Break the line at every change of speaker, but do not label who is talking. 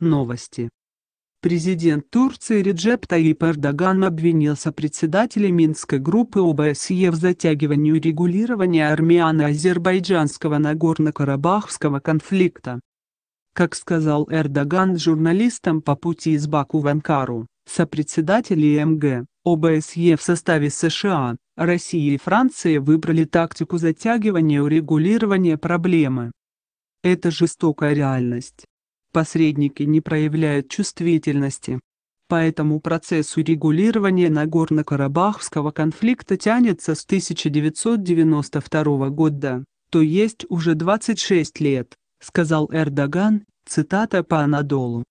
Новости. Президент Турции Реджеп Таип Эрдоган обвинил сопредседателя Минской группы ОБСЕ в затягивании урегулирования армяно-азербайджанского Нагорно-Карабахского конфликта. Как сказал Эрдоган журналистам по пути из Баку в Анкару, сопредседатели МГ, ОБСЕ в составе США, России и Франции выбрали тактику затягивания урегулирования проблемы. Это жестокая реальность, посредники не проявляют чувствительности. Поэтому процесс урегулирования Нагорно-Карабахского конфликта тянется с 1992 года, то есть уже 26 лет, сказал Эрдоган, цитата по
Анадолу.